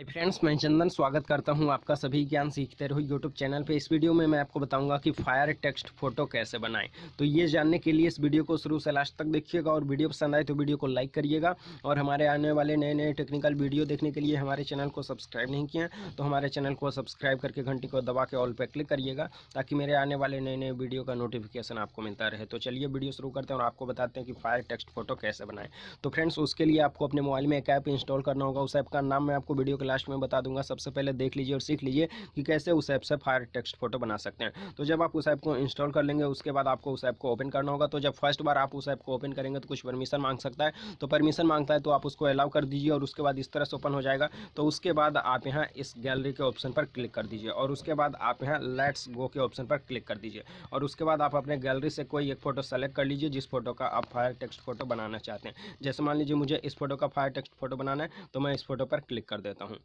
hi friends मैं चंदन स्वागत करता हूं आपका सभी ज्ञान सीखते रहो यूट्यूब चैनल पे इस वीडियो में मैं आपको बताऊंगा कि फायर टेक्स्ट फोटो कैसे बनाएं तो ये जानने के लिए इस वीडियो को शुरू से लास्ट तक देखिएगा और वीडियो पसंद आए तो वीडियो को लाइक करिएगा और हमारे आने वाले नए नए टेक्निकल वीडियो देखने के लिए हमारे चैनल को सब्सक्राइब नहीं किया तो हमारे चैनल को सब्सक्राइब करके घंटी को दबा के ऑल पर क्लिक करिएगा ताकि मेरे आने वाले नए नए वीडियो का नोटिफिकेशन आपको मिलता रहे तो चलिए वीडियो शुरू करते हैं और आपको बताते हैं कि फायर टेक्स्ट फोटो कैसे बनाएं तो फ्रेंड्स उसके लिए आपको अपने मोबाइल में एक ऐप इंस्टॉल करना होगा उस ऐप का नाम मैं आपको वीडियो लास्ट में बता दूंगा सबसे पहले देख लीजिए और सीख लीजिए कि कैसे उस ऐप से फायर टेक्स्ट फोटो बना सकते हैं तो जब आप उस ऐप को इंस्टॉल कर लेंगे उसके बाद आपको उस ऐप को ओपन करना होगा तो जब फर्स्ट बार आप उस ऐप को ओपन करेंगे तो कुछ परमिशन मांग सकता है तो परमिशन मांगता है तो आप उसको अलाउ कर दीजिए और उसके बाद इस तरह से ओपन हो जाएगा तो उसके बाद आप यहाँ इस गैलरी के ऑप्शन पर क्लिक कर दीजिए और उसके बाद आप यहाँ लेट्स गो के ऑप्शन पर क्लिक कर दीजिए और उसके बाद आप अपने गैलरी से कोई एक फोटो सेलेक्ट कर लीजिए जिस फोटो का आप फायर टेक्स्ट फोटो बनाना चाहते हैं जैसे मान लीजिए मुझे इस फोटो का फायर टेक्स्ट फोटो बनाना है तो मैं इस फोटो पर क्लिक कर देता हूँ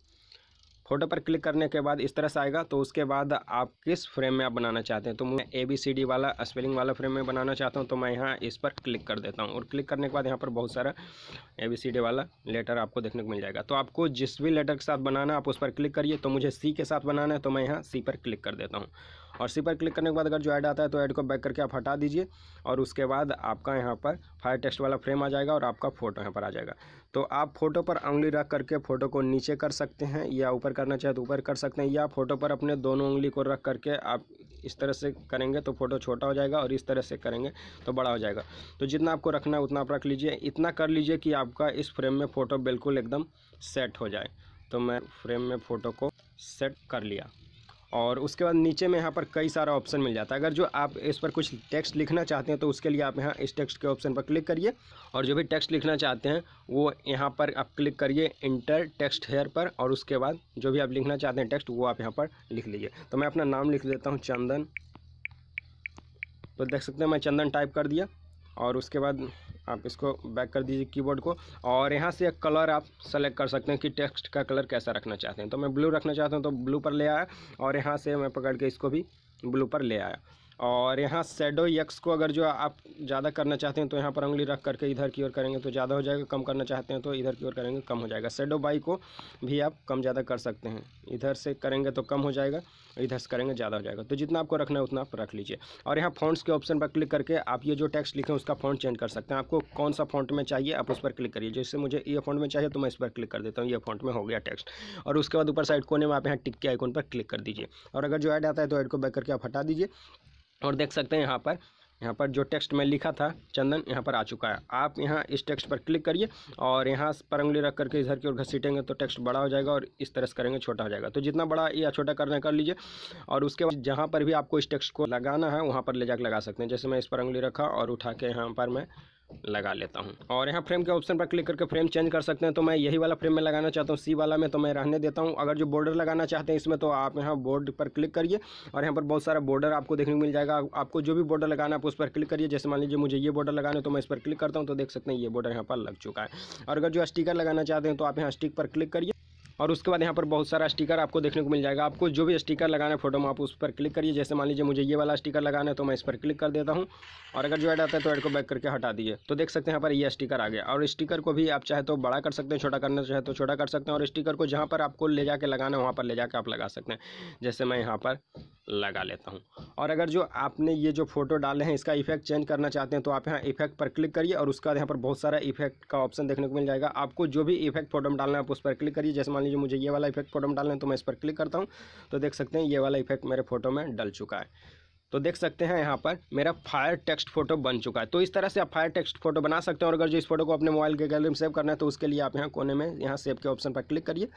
फ़ोटो पर क्लिक करने के बाद इस तरह से आएगा तो उसके बाद आप किस फ्रेम में आप बनाना चाहते हैं तो मैं ए बी सी डी वाला स्पेलिंग वाला फ्रेम में बनाना चाहता हूं तो मैं यहां इस पर क्लिक कर देता हूं और क्लिक करने के बाद यहां पर बहुत सारा ए बी सी डी वाला लेटर आपको देखने को मिल जाएगा तो आपको जिस भी लेटर के साथ बनाना आप उस पर क्लिक करिए तो मुझे सी के साथ बनाना है तो मैं यहाँ सी पर क्लिक कर देता हूँ और सी पर क्लिक करने के बाद अगर जो ऐड आता है तो ऐड को बैक करके आप हटा दीजिए और उसके बाद आपका यहाँ पर फायर टेक्स्ट वाला फ्रेम आ जाएगा और आपका फ़ोटो यहाँ पर आ जाएगा तो आप फ़ोटो पर उंगली रख करके फ़ोटो को नीचे कर सकते हैं या ऊपर करना चाहे तो ऊपर कर सकते हैं या फ़ोटो पर अपने दोनों उंगली को रख करके आप इस तरह से करेंगे तो फ़ोटो छोटा हो जाएगा और इस तरह से करेंगे तो बड़ा हो जाएगा तो जितना आपको रखना है उतना आप रख लीजिए इतना कर लीजिए कि आपका इस फ्रेम में फ़ोटो बिल्कुल एकदम सेट हो जाए तो मैं फ्रेम में फ़ोटो को सेट कर लिया और उसके बाद नीचे में यहाँ पर कई सारा ऑप्शन मिल जाता है अगर जो आप इस पर कुछ टेक्स्ट लिखना चाहते हैं तो उसके लिए आप यहाँ इस टेक्स्ट के ऑप्शन पर क्लिक करिए और जो भी टेक्स्ट लिखना चाहते हैं वो यहाँ पर आप क्लिक करिए इंटर टेक्स्ट हेयर पर और उसके बाद जो भी आप लिखना चाहते हैं टेक्स्ट वो आप यहाँ पर लिख लीजिए तो मैं अपना नाम लिख देता हूँ चंदन तो देख सकते हैं मैं चंदन टाइप कर दिया और उसके बाद आप इसको बैक कर दीजिए कीबोर्ड को और यहाँ से एक कलर आप सेलेक्ट कर सकते हैं कि टेक्स्ट का कलर कैसा रखना चाहते हैं तो मैं ब्लू रखना चाहता हूँ तो ब्लू पर ले आया और यहाँ से मैं पकड़ के इसको भी ब्लू पर ले आया और यहाँ सेडो यक्स को अगर जो आप ज़्यादा करना चाहते हैं तो यहाँ पर उंगली रख करके इधर की ओर करेंगे तो ज़्यादा हो जाएगा कम करना चाहते हैं तो इधर की ओर करेंगे कम हो जाएगा सेडो बाई को भी आप कम ज़्यादा कर सकते हैं इधर से करेंगे तो कम हो जाएगा इधर से करेंगे ज़्यादा हो जाएगा तो जितना आपको रखना है उतना आप रख लीजिए और यहाँ फ़ॉन्ट्स के ऑप्शन पर क्लिक करके आप ये जो टेक्स्ट लिखें उसका फ़ोन चेंज कर सकते हैं आपको कौन सा फोन में चाहिए आप उस पर क्लिक करिए जैसे मुझे ये फोन में चाहिए तो मैं इस पर क्लिक कर देता हूँ ये फ़ॉन्ट में हो गया टेक्स्ट और उसके बाद ऊपर साइड कोने में आप यहाँ टिक के आइकोन पर क्लिक कर दीजिए और अगर जो ऐड आता है तो ऐड को बैक करके आप हटा दीजिए और देख सकते हैं यहाँ पर यहाँ पर जो टेक्स्ट में लिखा था चंदन यहाँ पर आ चुका है आप यहाँ इस टेक्स्ट पर क्लिक करिए और यहाँ पर उंगली रख करके इधर की ओर घसीटेंगे तो टेक्स्ट बड़ा हो जाएगा और इस तरह से करेंगे छोटा हो जाएगा तो जितना बड़ा या छोटा करना कर लीजिए और उसके बाद जहाँ पर भी आपको इस टेक्स्ट को लगाना है वहाँ पर ले जाकर लगा सकते हैं जैसे मैं इस पर उंगली रखा और उठा के यहाँ पर मैं लगा लेता हूँ और यहाँ फ्रेम के ऑप्शन पर क्लिक करके फ्रेम चेंज कर सकते हैं तो मैं यही वाला फ्रेम में लगाना चाहता हूँ सी वाला में तो मैं रहने देता हूँ अगर जो बॉर्डर लगाना चाहते हैं इसमें तो आप यहाँ बोर्ड पर क्लिक करिए और यहाँ पर बहुत सारा बॉर्डर आपको देखने को मिल जाएगा आपको जो भी बॉर्डर लगाना आप उस पर क्लिक करिए जैसे मान लीजिए मुझे ये बॉर्डर लगाना है तो मैं इस पर क्लिक करता हूँ तो देख सकते हैं ये बॉर्डर यहाँ पर लग चुका है और अगर जो स्टिकर लगाना चाहते हैं तो आप यहाँ स्टिक पर क्लिक करिए और उसके बाद यहाँ पर बहुत सारा स्टिकर आपको देखने को मिल जाएगा आपको जो भी स्टिकर लगाना है फोटो में आप उस पर क्लिक करिए जैसे मान लीजिए मुझे ये वाला स्टिकर लगाना है तो मैं इस पर क्लिक कर देता हूँ और अगर जो ऐड आता है तो ऐड को बैक करके हटा दिए तो देख सकते हैं यहाँ पर यह स्टिकर आ गया और स्टिकर को भी आप चाहे तो बड़ा कर सकते हैं छोटा करना चाहे तो छोटा कर सकते हैं और स्टिकर को जहाँ पर आपको ले जाकर लगाना है वहाँ पर ले जाकर आप लगा सकते हैं जैसे मैं यहाँ पर लगा लेता हूँ और अगर जो आपने ये जो फोटो डाले हैं इसका इफेक्ट चेंज करना चाहते हैं तो आप यहाँ इफेक्ट पर क्लिक करिए और उसका यहाँ पर बहुत सारा इफेक्ट का ऑप्शन देखने को मिल जाएगा आपको जो भी इफेक्ट फोटो में डालना है आप उस पर क्लिक करिए जैसे मान लीजिए मुझे ये वाला इफेक्ट फोटो में डालना है तो मैं इस पर क्लिक करता हूँ तो देख सकते हैं ये वाला इफेक्ट मेरे फोटो में डल चुका है तो देख सकते हैं यहाँ पर मेरा फायर टेक्स्ट फोटो बन चुका है तो इस तरह से आप फायर टेक्स्ट फोटो बना सकते हैं और अगर जो इस फोटो को अपने मोबाइल के गैलरी में सेव करना है तो उसके लिए आप यहाँ कोने में यहाँ सेव के ऑप्शन पर क्लिक करिए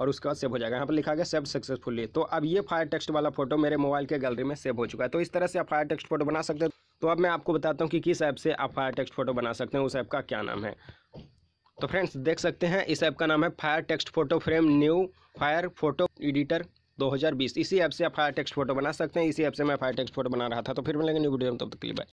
और उसके बाद सेव हो जाएगा यहाँ पर लिखा गया सेव सक्सेसफुली तो अब ये फायर टेक्स्ट वाला फोटो मेरे मोबाइल के गैलरी में सेव हो चुका है तो इस तरह से आप फायर टेक्स्ट फोटो बना सकते हैं तो अब मैं आपको बताता हूँ कि किस ऐप से आप फायर टेक्स्ट फोटो बना सकते हैं उस ऐप का क्या नाम है तो फ्रेंड्स देख सकते हैं इस ऐप का नाम है fire text photo frame new fire photo editor 2020 इसी ऐप से आप फायर टेक्स्ट फोटो बना सकते हैं इसी ऐप से मैं फायर टेक्स्ट फोटो बना रहा था तो फिर मिलेंगे न्यू वीडियो में तब तक के लिए बाय